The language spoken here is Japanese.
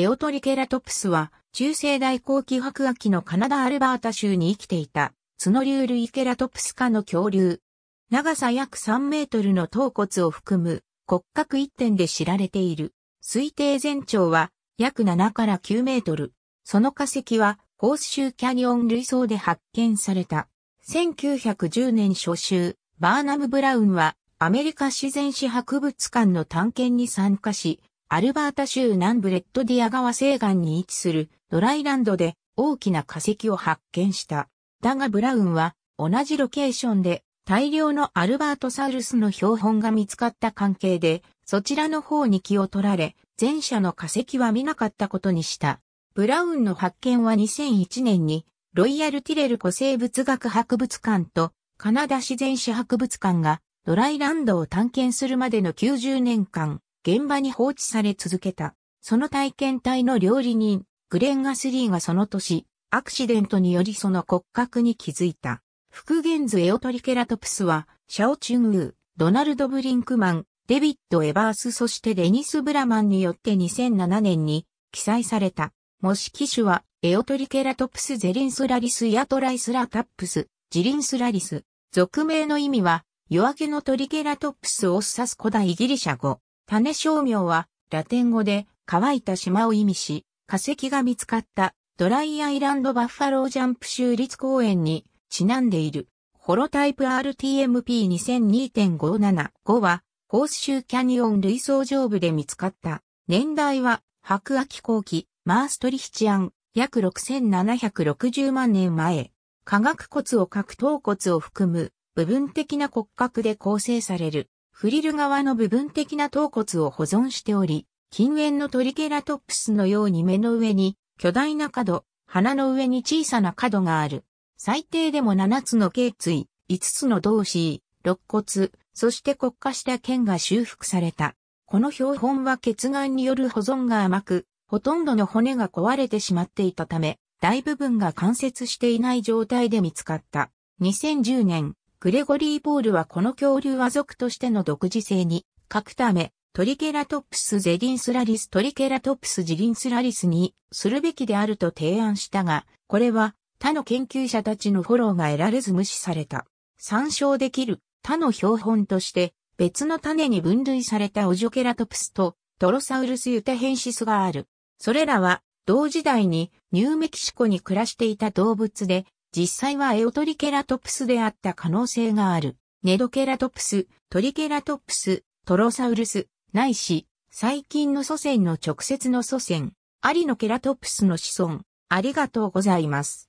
エオトリケラトプスは、中世代後期白亜紀のカナダアルバータ州に生きていた、ール類ケラトプス科の恐竜。長さ約3メートルの頭骨を含む骨格一点で知られている。推定全長は約7から9メートル。その化石はホースシューキャニオン類層で発見された。1910年初秋、バーナム・ブラウンはアメリカ自然史博物館の探検に参加し、アルバータ州南部レッドディア川西岸に位置するドライランドで大きな化石を発見した。だがブラウンは同じロケーションで大量のアルバートサウルスの標本が見つかった関係で、そちらの方に気を取られ、前者の化石は見なかったことにした。ブラウンの発見は2001年に、ロイヤル・ティレル古生物学博物館とカナダ自然史博物館がドライランドを探検するまでの90年間、現場に放置され続けた。その体験隊の料理人、グレン・ガスリーがその年、アクシデントによりその骨格に気づいた。復元図エオトリケラトプスは、シャオチュングー、ドナルド・ブリンクマン、デビッド・エバースそしてデニス・ブラマンによって2007年に記載された。模式種は、エオトリケラトプスゼリンスラリスヤトライスラタップス、ジリンスラリス。俗名の意味は、夜明けのトリケラトプスを指す古代ギリシャ語。種商名は、ラテン語で乾いた島を意味し、化石が見つかったドライアイランドバッファロージャンプ州立公園にちなんでいる。ホロタイプ RTMP2002.575 は、ホースシューキャニオン類層上部で見つかった。年代は、白亜紀後期、マーストリヒチアン、約6760万年前。化学骨を核頭骨を含む部分的な骨格で構成される。フリル側の部分的な頭骨を保存しており、近縁のトリケラトプスのように目の上に巨大な角、鼻の上に小さな角がある。最低でも7つの頸椎、5つの同子、肋骨、そして骨化した剣が修復された。この標本は血眼による保存が甘く、ほとんどの骨が壊れてしまっていたため、大部分が関節していない状態で見つかった。2010年、グレゴリー・ポールはこの恐竜は族としての独自性に欠くため、トリケラトプスゼリンスラリストリケラトプスジリンスラリスにするべきであると提案したが、これは他の研究者たちのフォローが得られず無視された。参照できる他の標本として別の種に分類されたオジョケラトプスとトロサウルスユタヘンシスがある。それらは同時代にニューメキシコに暮らしていた動物で実際はエオトリケラトプスであった可能性がある。ネドケラトプス、トリケラトプス、トロサウルス、ないし、最近の祖先の直接の祖先、アリのケラトプスの子孫、ありがとうございます。